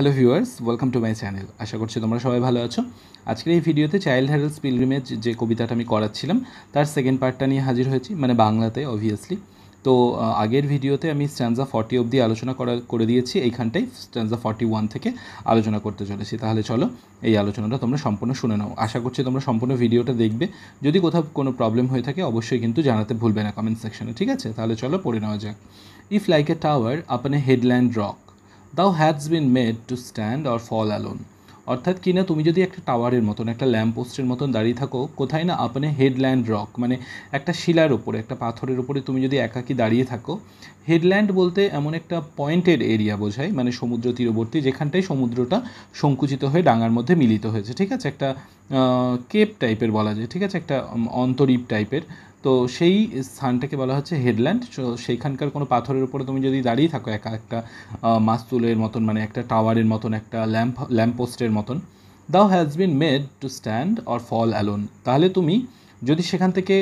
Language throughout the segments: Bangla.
Hello viewers welcome to my channel আশা করছি তোমরা সবাই ভালো আছো আজকের এই ভিডিওতে চাইল্ড হ্যারেলস পিলগ্রিমেজ যে কবিতাটা আমি করাচ্ছিলাম তার সেকেন্ড পার্টটা নিয়ে হাজির হয়েছি মানে বাংলাতে অবভিয়াসলি তো আগের ভিডিওতে আমি স্ট্যান্ডা ফর্টি অবধি আলোচনা করা করে দিয়েছি এইখানটাই স্ট্যান্ডা ফর্টি ওয়ান থেকে আলোচনা করতে চলেছি তাহলে চলো এই আলোচনাটা তোমরা সম্পূর্ণ শুনে নাও আশা করছি তোমরা সম্পূর্ণ ভিডিওটা দেখবে যদি কোথাও কোনো প্রবলেম হয়ে থাকে অবশ্যই কিন্তু জানাতে ভুলবে না কমেন্ট সেকশনে ঠিক আছে তাহলে চলো পড়ে নেওয়া যাক if like a tower upon a headland rock thou হ্যাডস been made to stand or fall alone অর্থাৎ কিনা তুমি যদি একটা টাওয়ারের মতন একটা ল্যাম্প পোস্টের মতন দাঁড়িয়ে থাকো কোথায় না আপনি হেডল্যান্ড রক মানে একটা শিলার ওপরে একটা পাথরের ওপরে তুমি যদি একাকি দাঁড়িয়ে থাকো হেডল্যান্ড বলতে এমন একটা পয়েন্টেড এরিয়া বোঝায় মানে সমুদ্র তীরবর্তী যেখানটায় সমুদ্রটা সংকুচিত হয়ে ডাঙার মধ্যে মিলিত হয়েছে ঠিক আছে একটা কেপ টাইপের বলা যায় ঠিক আছে একটা অন্তরীপ টাইপের তো সেই স্থানটাকে বলা হচ্ছে হেডল্যান্ড তো সেইখানকার কোনো পাথরের উপরে তুমি যদি দাঁড়িয়ে থাকো একা একটা মাস্তুলের মতন মানে একটা টাওয়ারের মতন একটা ল্যাম্প ল্যাম্পপোস্টের মতন thou has been made to stand or fall alone তাহলে তুমি যদি সেখান থেকে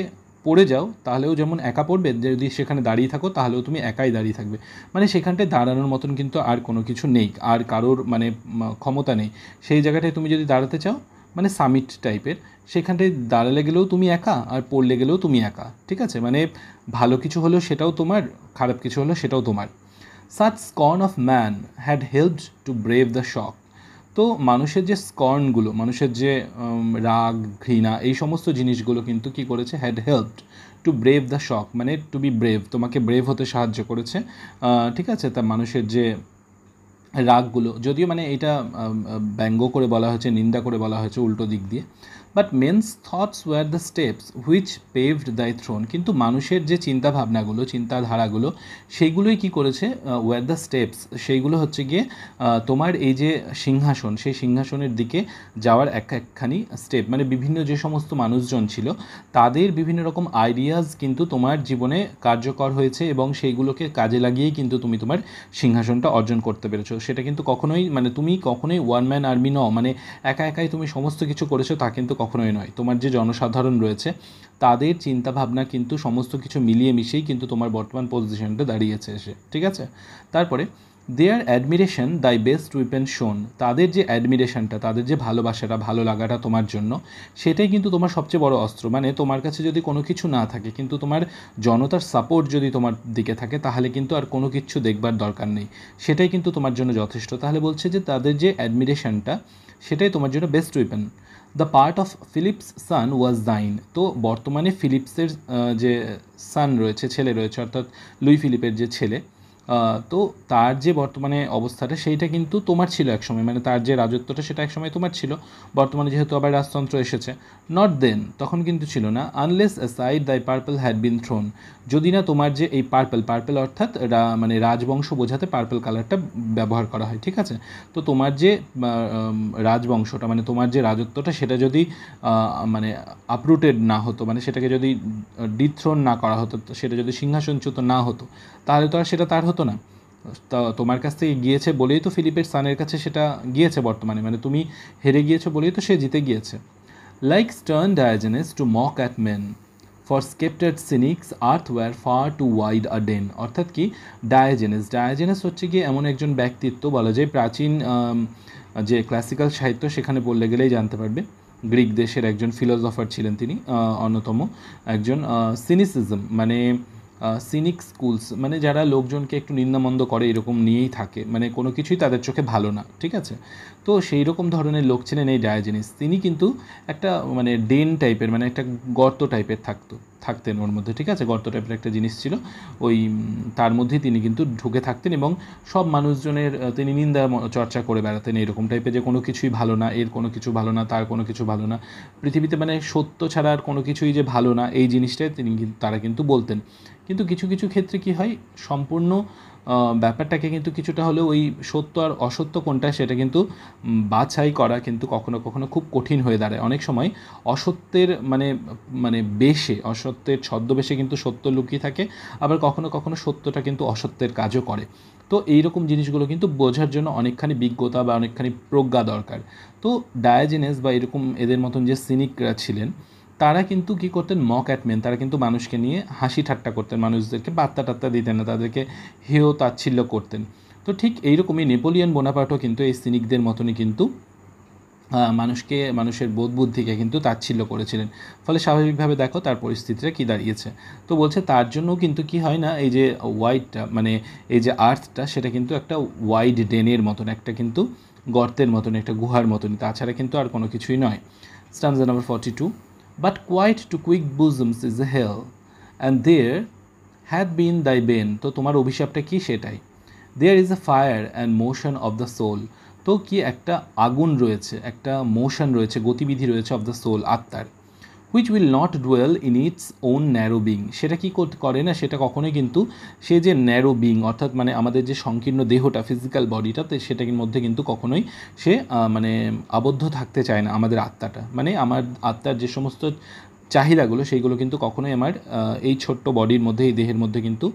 পড়ে যাও তাহলেও যেমন একা পড়বে যদি সেখানে দাঁড়িয়ে থাকো তাহলেও তুমি একাই দাঁড়িয়ে থাকবে মানে সেখানটায় দাঁড়ানোর মতন কিন্তু আর কোনো কিছু নেই আর কারোর মানে ক্ষমতা নেই সেই জায়গাটায় তুমি যদি দাঁড়াতে চাও মানে সামিট টাইপের সেখানটায় দাঁড়ালে গেলেও তুমি একা আর পড়লে গেলেও তুমি একা ঠিক আছে মানে ভালো কিছু হলেও সেটাও তোমার খারাপ কিছু হলেও সেটাও তোমার such scorn of man had helped to brave the shock তো মানুষের যে স্কর্নগুলো মানুষের যে রাগ ঘৃণা এই সমস্ত জিনিসগুলো কিন্তু কি করেছে had helped to brave the shock মানে টু বি ব্রেভ তোমাকে ব্রেভ হতে সাহায্য করেছে ঠিক আছে তা মানুষের যে রাগগুলো যদিও মানে এটা ব্যঙ্গ করে বলা হয়েছে নিন্দা করে বলা হয়েছে উল্টো দিক দিয়ে but men's thoughts were the steps which paved the throne কিন্তু মানুষের যে চিন্তা ভাবনাগুলো চিন্তাধারাগুলো সেইগুলোই কি করেছে ওয়ার দ্য স্টেপস সেইগুলো হচ্ছে গিয়ে তোমার এই যে সিংহাসন সেই সিংহাসনের দিকে যাওয়ার এক একখানি স্টেপ মানে বিভিন্ন যে সমস্ত মানুষজন ছিল তাদের বিভিন্ন রকম আইডিয়াজ কিন্তু তোমার জীবনে কার্যকর হয়েছে এবং সেইগুলোকে কাজে লাগিয়েই কিন্তু তুমি তোমার সিংহাসনটা অর্জন করতে পেরেছো সেটা কিন্তু কখনোই মানে তুমি কখনোই ওয়ান ম্যান আর্মি নও মানে একা একাই তুমি সমস্ত কিছু করেছো তা কিন্তু কখনোই নয় তোমার যে জনসাধারণ রয়েছে তাদের চিন্তাভাবনা কিন্তু সমস্ত কিছু মিলিয়ে মিশিয়েই কিন্তু তোমার বর্তমান পজিশনটা দাঁড়িয়েছে এসে ঠিক আছে তারপরে their admiration thy best weapon শোন তাদের যে অ্যাডমিরেশনটা তাদের যে ভালোবাসাটা ভালো লাগাটা তোমার জন্য সেটাই কিন্তু তোমার সবচেয়ে বড় অস্ত্র মানে তোমার কাছে যদি কোনো কিছু না থাকে কিন্তু তোমার জনতার সাপোর্ট যদি তোমার দিকে থাকে তাহলে কিন্তু আর কোনো কিছু দেখবার দরকার নেই সেটাই কিন্তু তোমার জন্য যথেষ্ট তাহলে বলছে যে তাদের যে অ্যাডমিরেশনটা সেটাই তোমার জন্য best weapon the part of Philip's son was thine তো বর্তমানে ফিলিপসের যে সান রয়েছে ছেলে রয়েছে অর্থাৎ লুই ফিলিপের যে ছেলে তো তার যে বর্তমানে অবস্থাটা সেইটা কিন্তু তোমার ছিল একসময় মানে তার যে রাজত্বটা সেটা একসময় তোমার ছিল বর্তমানে যেহেতু আবার রাজতন্ত্র এসেছে নট দেন তখন কিন্তু ছিল না unless aside thy purple had been thrown যদি না তোমার যে এই পার্পল পার্পল অর্থাৎ মানে রাজবংশ বোঝাতে পার্পল কালারটা ব্যবহার করা হয় ঠিক আছে তো তোমার যে রাজবংশটা মানে তোমার যে রাজত্বটা সেটা যদি মানে আপরুটেড না হতো মানে সেটাকে যদি ডিথ্রোন না করা হতো সেটা যদি সিংহাসনচ্যুত না হতো তাহলে তো আর সেটা তার হতো হতো না তোমার কাছ থেকে গিয়েছে বলেই তো ফিলিপের সানের কাছে সেটা গিয়েছে বর্তমানে মানে তুমি হেরে গিয়েছো বলেই তো সে জিতে গিয়েছে like stern Diogenes to mock at men for স্কেপ্টেড cynics earth were far too wide a den অর্থাৎ কি ডায়াজেনেস ডায়াজেনেস হচ্ছে গিয়ে এমন একজন ব্যক্তিত্ব বলা যায় প্রাচীন যে ক্লাসিক্যাল সাহিত্য সেখানে বললে গেলেই জানতে পারবে গ্রিক দেশের একজন ফিলোসফার ছিলেন তিনি অন্যতম একজন সিনিসিজম মানে সিনিক স্কুলস মানে যারা লোকজনকে একটু নিন্দামন্দ করে এরকম নিয়েই থাকে মানে কোনো কিছুই তাদের চোখে ভালো না ঠিক আছে তো সেই রকম ধরনের লোক ছিলেন এই ডায়াজেনিস তিনি কিন্তু একটা মানে ডেন টাইপের মানে একটা গর্ত টাইপের থাকতো থাকতেন ওর মধ্যে ঠিক আছে গর্ত টাইপের একটা জিনিস ছিল ওই তার মধ্যেই তিনি কিন্তু ঢুকে থাকতেন এবং সব মানুষজনের তিনি নিন্দা চর্চা করে বেড়াতেন এরকম টাইপের যে কোনো কিছুই ভালো না এর কোনো কিছু ভালো না তার কোনো কিছু ভালো না পৃথিবীতে মানে সত্য ছাড়া আর কোনো কিছুই যে ভালো না এই জিনিসটাই তিনি তারা কিন্তু বলতেন কিন্তু কিছু কিছু ক্ষেত্রে কি হয় সম্পূর্ণ ব্যাপারটাকে কিন্তু কিছুটা হলেও ওই সত্য আর অসত্য কোনটা সেটা কিন্তু বাছাই করা কিন্তু কখনো কখনো খুব কঠিন হয়ে দাঁড়ায় অনেক সময় অসত্যের মানে মানে বেশে অসত্যের ছদ্মবেশে কিন্তু সত্য লুকিয়ে থাকে আবার কখনো কখনো সত্যটা কিন্তু অসত্যের কাজও করে তো এইরকম জিনিসগুলো কিন্তু বোঝার জন্য অনেকখানি বিজ্ঞতা বা অনেকখানি প্রজ্ঞা দরকার তো ডায়াজিনেস বা এরকম এদের মতন যে সিনিকরা ছিলেন তারা কিন্তু কি করতেন মক অ্যাটমেন তারা কিন্তু মানুষকে নিয়ে হাসি ঠাট্টা করতেন মানুষদেরকে বার্তা টাত্তা দিতেন না তাদেরকে হেয় তাচ্ছিল্য করতেন তো ঠিক এইরকমই নেপোলিয়ন বোনাপাটও কিন্তু এই সিনিকদের মতনই কিন্তু মানুষকে মানুষের বোধ বুদ্ধিকে কিন্তু তাচ্ছিল্য করেছিলেন ফলে স্বাভাবিকভাবে দেখো তার পরিস্থিতিটা কী দাঁড়িয়েছে তো বলছে তার জন্য কিন্তু কি হয় না এই যে ওয়াইডটা মানে এই যে আর্থটা সেটা কিন্তু একটা ওয়াইড ডেনের মতন একটা কিন্তু গর্তের মতন একটা গুহার মতন তাছাড়া কিন্তু আর কোনো কিছুই নয় stanza number forty two but quite to quick bosoms is a hell and there had been thy bane তো তোমার অভিশাপটা কি সেটাই there is a fire and motion of the soul তো কি একটা আগুন রয়েছে একটা মোশন রয়েছে গতিবিধি রয়েছে অফ দ্য সোল আত্মার which will not dwell in its own narrow being সেটা কি করে না সেটা কখনোই কিন্তু সে যে ন্যারো বিং অর্থাৎ মানে আমাদের যে সংকীর্ণ দেহটা ফিজিক্যাল বডিটা সেটার মধ্যে কিন্তু কখনোই সে মানে আবদ্ধ থাকতে চায় না আমাদের আত্মাটা মানে আমার আত্মার যে সমস্ত চাহিদাগুলো সেইগুলো কিন্তু কখনোই আমার এই ছোট্ট বডির মধ্যে এই দেহের মধ্যে কিন্তু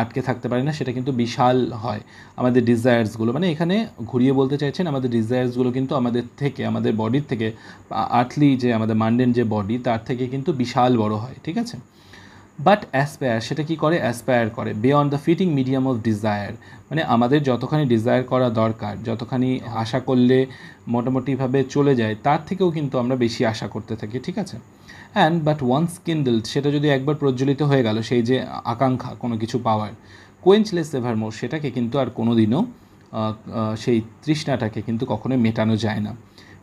আটকে থাকতে পারে না সেটা কিন্তু বিশাল হয় আমাদের ডিজায়ার্সগুলো মানে এখানে ঘুরিয়ে বলতে চাইছেন আমাদের ডিজায়ার্সগুলো কিন্তু আমাদের থেকে আমাদের বডির থেকে আর্থলি যে আমাদের মান্ডেন যে বডি তার থেকে কিন্তু বিশাল বড় হয় ঠিক আছে বাট অ্যাসপায়ার সেটা কি করে অ্যাসপায়ার করে beyond the fitting medium of desire মানে আমাদের যতখানি ডিজায়ার করা দরকার যতখানি আশা করলে মোটামুটিভাবে চলে যায় তার থেকেও কিন্তু আমরা বেশি আশা করতে থাকি ঠিক আছে অ্যান্ড বাট ওয়ান্স কিন্ডেল সেটা যদি একবার প্রজ্বলিত হয়ে গেল সেই যে আকাঙ্ক্ষা কোনো কিছু পাওয়ার কোয়েঞ্চলেস মোর সেটাকে কিন্তু আর কোনো দিনও সেই তৃষ্ণাটাকে কিন্তু কখনো মেটানো যায় না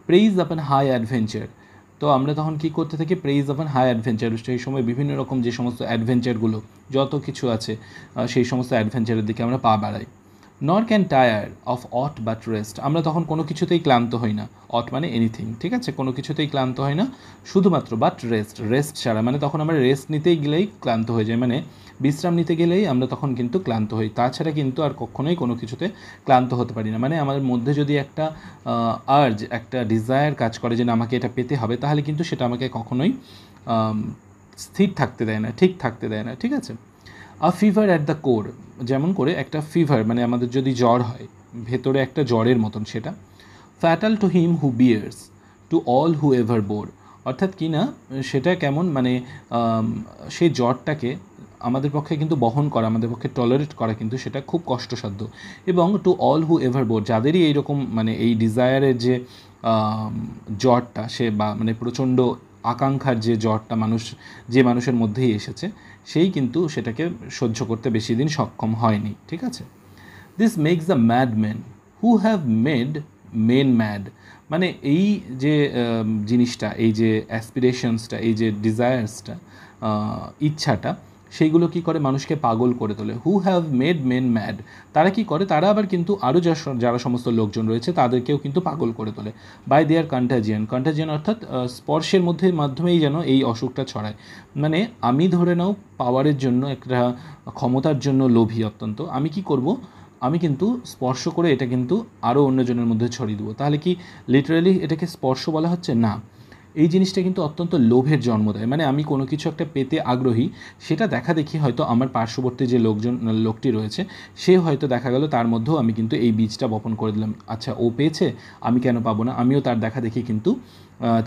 প্রেইজ আপন হাই অ্যাডভেঞ্চার তো আমরা তখন কি করতে থাকি প্রেইজ অ্যান্ড হাই অ্যাডভেঞ্চার সেই সময় বিভিন্ন রকম যে সমস্ত অ্যাডভেঞ্চারগুলো যত কিছু আছে সেই সমস্ত অ্যাডভেঞ্চারের দিকে আমরা পা বাড়াই nor can tire of aught but rest আমরা তখন কোনো কিছুতেই ক্লান্ত হই না অট মানে এনিথিং ঠিক আছে কোনো কিছুতেই ক্লান্ত হয় না শুধুমাত্র বাট রেস্ট রেস্ট ছাড়া মানে তখন আমরা রেস্ট নিতেই গেলেই ক্লান্ত হয়ে যায় মানে বিশ্রাম নিতে গেলেই আমরা তখন কিন্তু ক্লান্ত হই তাছাড়া কিন্তু আর কখনোই কোনো কিছুতে ক্লান্ত হতে পারি না মানে আমাদের মধ্যে যদি একটা আর্জ একটা ডিজায়ার কাজ করে যে না আমাকে এটা পেতে হবে তাহলে কিন্তু সেটা আমাকে কখনোই স্থির থাকতে দেয় না ঠিক থাকতে দেয় না ঠিক আছে a fever at the core যেমন করে একটা ফিভার মানে আমাদের যদি জ্বর হয় ভেতরে একটা জ্বরের মতন সেটা fatal to him who bears to all who ever bore অর্থাৎ কি না সেটা কেমন মানে সেই জ্বরটাকে আমাদের পক্ষে কিন্তু বহন করা আমাদের পক্ষে টলারেট করা কিন্তু সেটা খুব কষ্টসাধ্য এবং to all who ever bore যাদেরই এইরকম মানে এই ডিজায়ারের যে জ্বরটা সে বা মানে প্রচণ্ড আকাঙ্ক্ষার যে জ্বরটা মানুষ যে মানুষের মধ্যেই এসেছে সেই কিন্তু সেটাকে সহ্য করতে বেশি দিন সক্ষম হয়নি ঠিক আছে this makes the mad men who have made men mad মানে এই যে জিনিসটা এই যে অ্যাসপিরেশনসটা এই যে ডিজায়ার্সটা ইচ্ছাটা সেইগুলো কি করে মানুষকে পাগল করে তোলে who have made men mad তারা কি করে তারা আবার কিন্তু আরও যা যারা সমস্ত লোকজন রয়েছে তাদেরকেও কিন্তু পাগল করে তোলে বাই দেয়ার কন্টাজিয়ান কন্টাজিয়ান অর্থাৎ স্পর্শের মধ্যে মাধ্যমেই যেন এই অসুখটা ছড়ায় মানে আমি ধরে নাও পাওয়ারের জন্য একটা ক্ষমতার জন্য লোভী অত্যন্ত আমি কি করব আমি কিন্তু স্পর্শ করে এটা কিন্তু আরও অন্যজনের মধ্যে ছড়িয়ে দেবো তাহলে কি লিটারেলি এটাকে স্পর্শ বলা হচ্ছে না এই জিনিসটা কিন্তু অত্যন্ত লোভের জন্ম দেয় মানে আমি কোনো কিছু একটা পেতে আগ্রহী সেটা দেখা দেখি হয়তো আমার পার্শ্ববর্তী যে লোকজন লোকটি রয়েছে সে হয়তো দেখা গেল তার মধ্যেও আমি কিন্তু এই বীজটা বপন করে দিলাম আচ্ছা ও পেয়েছে আমি কেন পাবো না আমিও তার দেখা দেখি কিন্তু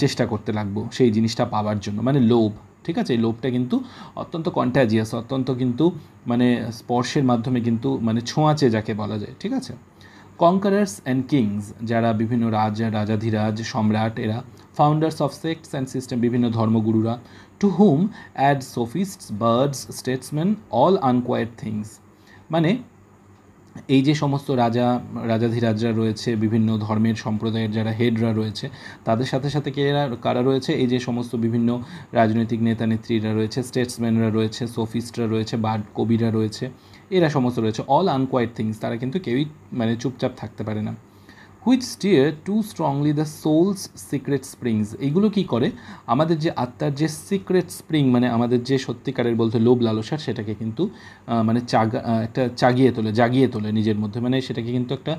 চেষ্টা করতে লাগবো সেই জিনিসটা পাওয়ার জন্য মানে লোভ ঠিক আছে এই লোভটা কিন্তু অত্যন্ত কন্ট্যাজিয়াস অত্যন্ত কিন্তু মানে স্পর্শের মাধ্যমে কিন্তু মানে ছোঁয়াচে যাকে বলা যায় ঠিক আছে কঙ্কারার্স অ্যান্ড কিংস যারা বিভিন্ন রাজা রাজাধিরাজ সম্রাট এরা founders of sects and system বিভিন্ন ধর্মগুরুরা to whom add sophists bards statesman all unquiet things মানে এই যে সমস্ত রাজা রাজাধিরাজরা রয়েছে বিভিন্ন ধর্মের সম্প্রদায়ের যারা হেডরা রয়েছে তাদের সাথে সাথে কে কারা রয়েছে এই যে সমস্ত বিভিন্ন রাজনৈতিক নেতা নেত্রীরা রয়েছে স্টেটসম্যানরা রয়েছে সোফিস্টরা রয়েছে বা কবিরা রয়েছে এরা সমস্ত রয়েছে অল আনকোয়াইট থিংস তারা কিন্তু কেউই মানে চুপচাপ থাকতে পারে না which stir too strongly the soul's secret springs এগুলো কি করে আমাদের যে আত্মার যে সিক্রেট স্প্রিং মানে আমাদের যে সত্যিকারের বলতে লোভ লালসা সেটাকে কিন্তু মানে চাগা একটা চাগিয়ে তোলে জাগিয়ে তোলে নিজের মধ্যে মানে সেটাকে কিন্তু একটা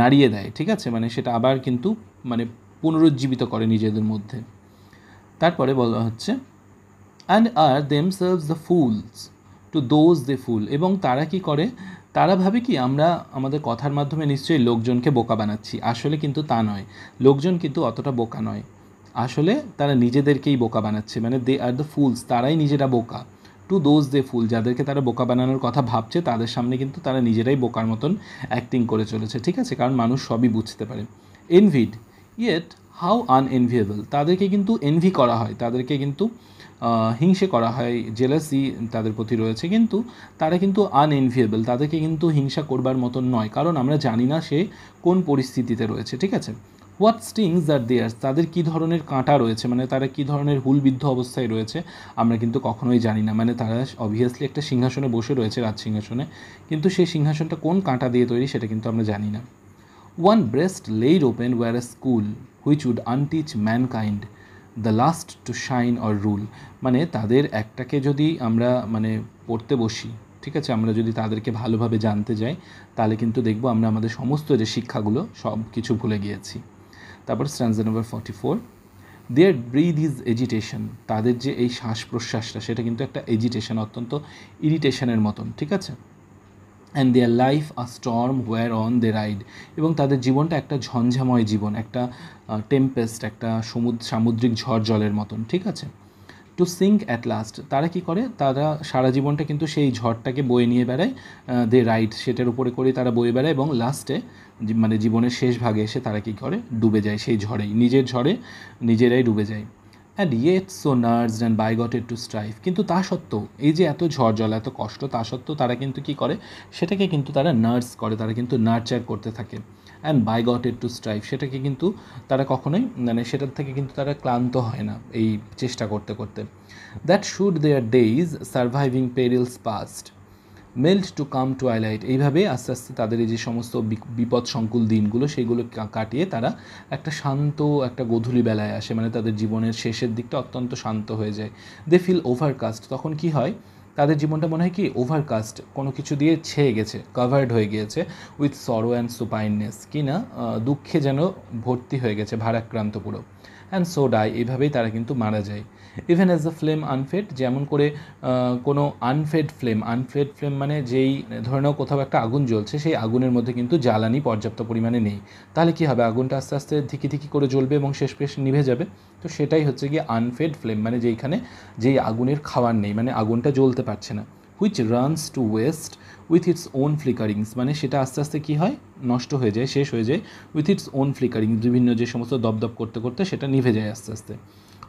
নাড়িয়ে দেয় ঠিক আছে মানে সেটা আবার কিন্তু মানে পুনরুজ্জীবিত করে নিজেদের মধ্যে তারপরে বলা হচ্ছে and are themselves the fools to those they fool এবং তারা কি করে তারা ভাবে কি আমরা আমাদের কথার মাধ্যমে নিশ্চয়ই লোকজনকে বোকা বানাচ্ছি আসলে কিন্তু তা নয় লোকজন কিন্তু অতটা বোকা নয় আসলে তারা নিজেদেরকেই বোকা বানাচ্ছে মানে দে আর দ্য ফুলস তারাই নিজেরা বোকা টু দোজ দে ফুল যাদেরকে তারা বোকা বানানোর কথা ভাবছে তাদের সামনে কিন্তু তারা নিজেরাই বোকার মতন অ্যাক্টিং করে চলেছে ঠিক আছে কারণ মানুষ সবই বুঝতে পারে এনভিড ইয়েট হাউ আনএনভিয়েবল তাদেরকে কিন্তু এনভি করা হয় তাদেরকে কিন্তু হিংসে করা হয় জেলাসি তাদের প্রতি রয়েছে কিন্তু তারা কিন্তু আনএনভিয়েবল তাদেরকে কিন্তু হিংসা করবার মতন নয় কারণ আমরা জানি না সে কোন পরিস্থিতিতে রয়েছে ঠিক আছে হোয়াট স্টিংস আর দেয়ার্স তাদের কী ধরনের কাঁটা রয়েছে মানে তারা কী ধরনের হুলবিদ্ধ অবস্থায় রয়েছে আমরা কিন্তু কখনোই জানি না মানে তারা অবভিয়াসলি একটা সিংহাসনে বসে রয়েছে রাজ সিংহাসনে কিন্তু সেই সিংহাসনটা কোন কাঁটা দিয়ে তৈরি সেটা কিন্তু আমরা জানি না one breast laid open were a school which would unteach mankind the lust to shine or rule মানে তাদের একটাকে যদি আমরা মানে পড়তে বসি ঠিক আছে আমরা যদি তাদেরকে ভালোভাবে জানতে যাই তাহলে কিন্তু দেখব আমরা আমাদের সমস্ত যে শিক্ষাগুলো সব কিছু ভুলে গিয়েছি তারপর stanza number forty four their breath is agitation তাদের যে এই শ্বাস প্রশ্বাসটা সেটা কিন্তু একটা এজিটেশন অত্যন্ত ইরিটেশনের মতন ঠিক আছে and their life a storm whereon they ride এবং তাদের জীবনটা একটা ঝঞ্ঝাময় জীবন একটা টেম্পেস্ট একটা সমুদ্র সামুদ্রিক ঝড় জলের মতন ঠিক আছে টু সিঙ্ক অ্যাট লাস্ট তারা কি করে তারা সারা জীবনটা কিন্তু সেই ঝড়টাকে বয়ে নিয়ে বেড়ায় দে রাইড সেটার উপরে করে তারা বয়ে বেড়ায় এবং লাস্টে মানে জীবনের শেষ ভাগে এসে তারা কী করে ডুবে যায় সেই ঝড়েই নিজের ঝড়ে নিজেরাই ডুবে যায় and yet so nursed and bigoted to strife কিন্তু তা সত্ত্বেও এই যে এত ঝড় এত কষ্ট তা সত্ত্বেও তারা কিন্তু কি করে সেটাকে কিন্তু তারা নার্স করে তারা কিন্তু নার্চার করতে থাকে and bigoted to strife সেটাকে কিন্তু তারা কখনোই মানে সেটার থেকে কিন্তু তারা ক্লান্ত হয় না এই চেষ্টা করতে করতে that should their days surviving perils past melt to calm twilight এইভাবে আস্তে আস্তে তাদের এই যে সমস্ত বিপদ সংকুল দিনগুলো সেইগুলো কাটিয়ে তারা একটা শান্ত একটা গধূলি বেলায় আসে মানে তাদের জীবনের শেষের দিকটা অত্যন্ত শান্ত হয়ে যায় দে ফিল ওভারকাস্ট তখন কি হয় তাদের জীবনটা মনে হয় কি ওভারকাস্ট কোনো কিছু দিয়ে ছেয়ে গেছে কাভার্ড হয়ে গিয়েছে উইথ সরো অ্যান্ড সুপাইননেস কি না দুঃখে যেন ভর্তি হয়ে গেছে ভারাক্রান্ত পুরো অ্যান্ড সো ডাই এইভাবেই তারা কিন্তু মারা যায় even as the flame unfed যেমন করে কোনো আনফেড ফ্লেম আনফেড ফ্লেম মানে যেই ধরে নাও কোথাও একটা আগুন জ্বলছে সেই আগুনের মধ্যে কিন্তু জ্বালানি পর্যাপ্ত পরিমাণে নেই তাহলে কি হবে আগুনটা আস্তে আস্তে ধিকি ধিকি করে জ্বলবে এবং শেষ পেশ নিভে যাবে তো সেটাই হচ্ছে গিয়ে আনফেড ফ্লেম মানে যেইখানে যেই আগুনের খাওয়ার নেই মানে আগুনটা জ্বলতে পারছে না which runs to waste with its own flickerings মানে সেটা আস্তে আস্তে কী হয় নষ্ট হয়ে যায় শেষ হয়ে যায় উইথ ইটস ওন ফ্লিকারিংস বিভিন্ন যে সমস্ত দপদপ করতে করতে সেটা নিভে যায় আস্তে আস্তে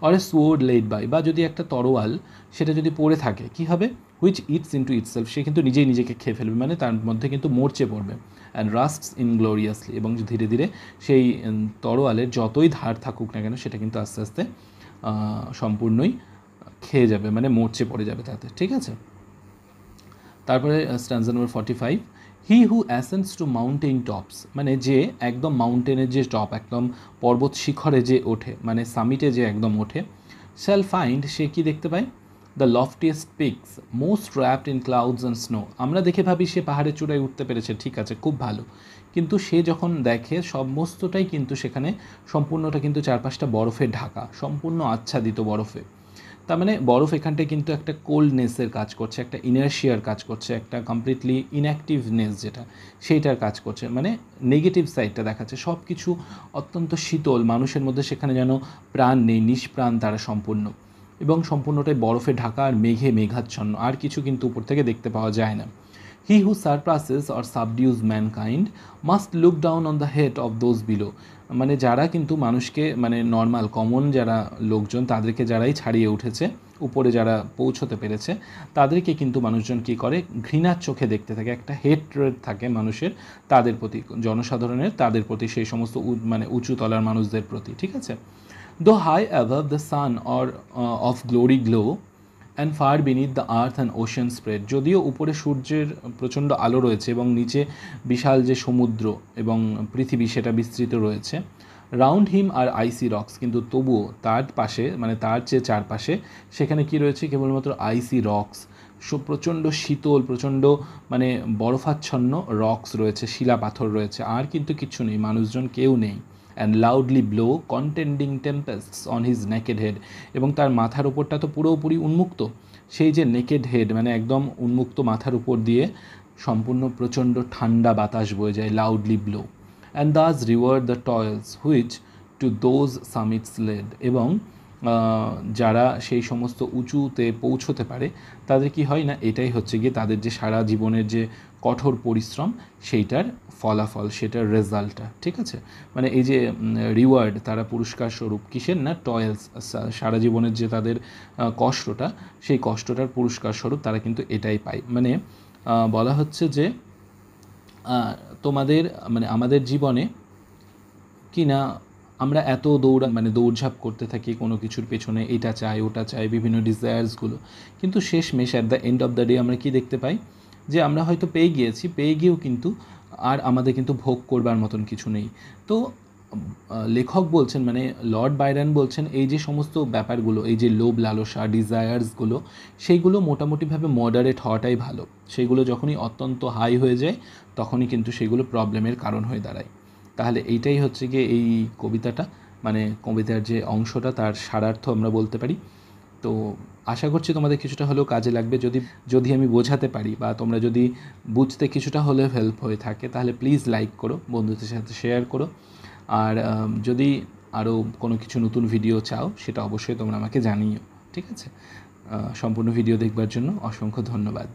or a sword laid by বা যদি একটা তরোয়াল সেটা যদি পড়ে থাকে কি হবে হুইচ ইটস ইন্টু ইটসেলফ সে কিন্তু নিজেই নিজেকে খেয়ে ফেলবে মানে তার মধ্যে কিন্তু মরচে পড়বে অ্যান্ড রাস্টস ইনগ্লোরিয়াসলি এবং ধীরে ধীরে সেই তরোয়ালের যতই ধার থাকুক না কেন সেটা কিন্তু আস্তে আস্তে সম্পূর্ণই খেয়ে যাবে মানে মরচে পড়ে যাবে তাতে ঠিক আছে তারপরে stanza number forty five he who ascends to mountain tops মানে যে একদম মাউন্টেনের যে টপ একদম পর্বত শিখরে যে ওঠে মানে সামিটে যে একদম ওঠে শ্যাল ফাইন্ড সে কি দেখতে পায় the loftiest peaks most wrapped in clouds and snow আমরা দেখে ভাবি সে পাহাড়ের চূড়ায় উঠতে পেরেছে ঠিক আছে খুব ভালো কিন্তু সে যখন দেখে সমস্তটাই কিন্তু সেখানে সম্পূর্ণটা কিন্তু চারপাশটা বরফে ঢাকা সম্পূর্ণ আচ্ছাদিত বরফে তার মানে বরফ এখানটায় কিন্তু একটা কোল্ডনেসের কাজ করছে একটা ইনার্শিয়ার কাজ করছে একটা কমপ্লিটলি ইনঅ্যাক্টিভনেস যেটা সেইটার কাজ করছে মানে নেগেটিভ সাইডটা দেখাচ্ছে সব কিছু অত্যন্ত শীতল মানুষের মধ্যে সেখানে যেন প্রাণ নেই নিষ্প্রাণ তারা সম্পূর্ণ এবং সম্পূর্ণটাই বরফে ঢাকা আর মেঘে মেঘাচ্ছন্ন আর কিছু কিন্তু উপর থেকে দেখতে পাওয়া যায় না He who surpasses or subdues mankind must look down on the head of those below. মানে যারা কিন্তু মানুষকে মানে নর্মাল কমন যারা লোকজন তাদেরকে যারাই ছাড়িয়ে উঠেছে উপরে যারা পৌঁছতে পেরেছে তাদেরকে কিন্তু মানুষজন কি করে ঘৃণার চোখে দেখতে থাকে একটা হেট্রেড থাকে মানুষের তাদের প্রতি জনসাধারণের তাদের প্রতি সেই সমস্ত মানে উঁচু তলার মানুষদের প্রতি ঠিক আছে though high above the sun or of glory glow and far beneath the earth and ocean spread যদিও উপরে সূর্যের প্রচণ্ড আলো রয়েছে এবং নিচে বিশাল যে সমুদ্র এবং পৃথিবী সেটা বিস্তৃত রয়েছে রাউন্ড হিম আর আইসি রক্স কিন্তু তবুও তার পাশে মানে তার চেয়ে চারপাশে সেখানে কি রয়েছে কেবলমাত্র আইসি রক্স প্রচণ্ড শীতল প্রচণ্ড মানে বরফাচ্ছন্ন রক্স রয়েছে শিলা পাথর রয়েছে আর কিন্তু কিছু নেই মানুষজন কেউ নেই and loudly blow contending tempests on his naked head এবং তার মাথার উপরটা তো পুরোপুরি উন্মুক্ত সেই যে নেকেড হেড মানে একদম উন্মুক্ত মাথার উপর দিয়ে সম্পূর্ণ প্রচণ্ড ঠান্ডা বাতাস বয়ে যায় loudly blow and thus reward the toils which to those summits led এবং যারা সেই সমস্ত উঁচুতে পৌঁছতে পারে তাদের কি হয় না এটাই হচ্ছে গিয়ে তাদের যে সারা জীবনের যে কঠোর পরিশ্রম সেইটার ফলাফল সেটার রেজাল্টটা ঠিক আছে মানে এই যে রিওয়ার্ড তারা পুরস্কার স্বরূপ কিসের না টয়েলস সারা জীবনের যে তাদের কষ্টটা সেই কষ্টটার পুরস্কার স্বরূপ তারা কিন্তু এটাই পায় মানে বলা হচ্ছে যে তোমাদের মানে আমাদের জীবনে কি না আমরা এত দৌড়া মানে দৌড়ঝাঁপ করতে থাকি কোনো কিছুর পেছনে এটা চাই ওটা চাই বিভিন্ন ডিজায়ার্সগুলো কিন্তু শেষ মেশ at the end of the day আমরা কি দেখতে পাই যে আমরা হয়তো পেয়ে গিয়েছি পেয়ে গিয়েও কিন্তু আর আমাদের কিন্তু ভোগ করবার মতন কিছু নেই তো লেখক বলছেন মানে লর্ড বাইরান বলছেন এই যে সমস্ত ব্যাপারগুলো এই যে লোভ লালসা ডিজায়ার্সগুলো সেইগুলো মোটামুটিভাবে মডারেট হওয়াটাই ভালো সেইগুলো যখনই অত্যন্ত হাই হয়ে যায় তখনই কিন্তু সেগুলো প্রবলেমের কারণ হয়ে দাঁড়ায় তাহলে এইটাই হচ্ছে গিয়ে এই কবিতাটা মানে কবিতার যে অংশটা তার সারার্থ আমরা বলতে পারি তো আশা করছি তোমাদের কিছুটা হলেও কাজে লাগবে যদি যদি আমি বোঝাতে পারি বা তোমরা যদি বুঝতে কিছুটা হলেও হেল্প হয়ে থাকে তাহলে প্লিজ লাইক করো বন্ধুদের সাথে শেয়ার করো আর যদি আরও কোনো কিছু নতুন ভিডিও চাও সেটা অবশ্যই তোমরা আমাকে জানিও ঠিক আছে সম্পূর্ণ ভিডিও দেখবার জন্য অসংখ্য ধন্যবাদ